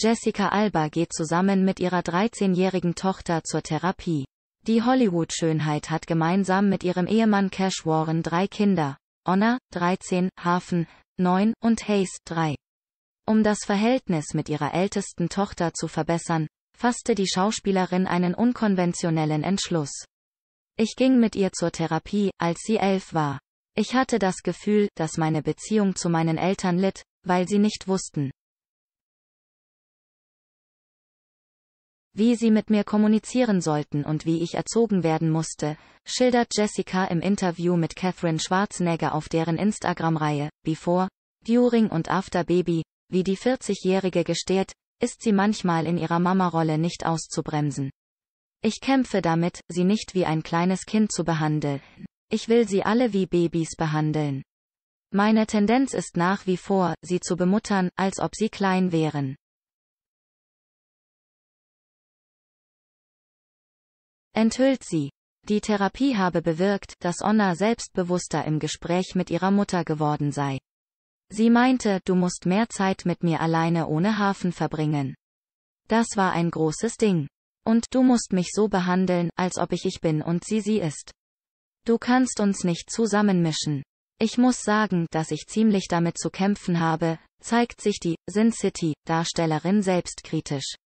Jessica Alba geht zusammen mit ihrer 13-jährigen Tochter zur Therapie. Die Hollywood-Schönheit hat gemeinsam mit ihrem Ehemann Cash Warren drei Kinder. Honor, 13, Hafen, 9 und Hayes, 3. Um das Verhältnis mit ihrer ältesten Tochter zu verbessern, fasste die Schauspielerin einen unkonventionellen Entschluss. Ich ging mit ihr zur Therapie, als sie elf war. Ich hatte das Gefühl, dass meine Beziehung zu meinen Eltern litt, weil sie nicht wussten, wie sie mit mir kommunizieren sollten und wie ich erzogen werden musste, schildert Jessica im Interview mit Catherine Schwarzenegger auf deren Instagram-Reihe Before, During und After Baby, wie die 40-Jährige gesteht, ist sie manchmal in ihrer Mama-Rolle nicht auszubremsen. Ich kämpfe damit, sie nicht wie ein kleines Kind zu behandeln. Ich will sie alle wie Babys behandeln. Meine Tendenz ist nach wie vor, sie zu bemuttern, als ob sie klein wären. enthüllt sie. Die Therapie habe bewirkt, dass Onna selbstbewusster im Gespräch mit ihrer Mutter geworden sei. Sie meinte, du musst mehr Zeit mit mir alleine ohne Hafen verbringen. Das war ein großes Ding. Und du musst mich so behandeln, als ob ich ich bin und sie sie ist. Du kannst uns nicht zusammenmischen. Ich muss sagen, dass ich ziemlich damit zu kämpfen habe, zeigt sich die Sin City-Darstellerin selbstkritisch.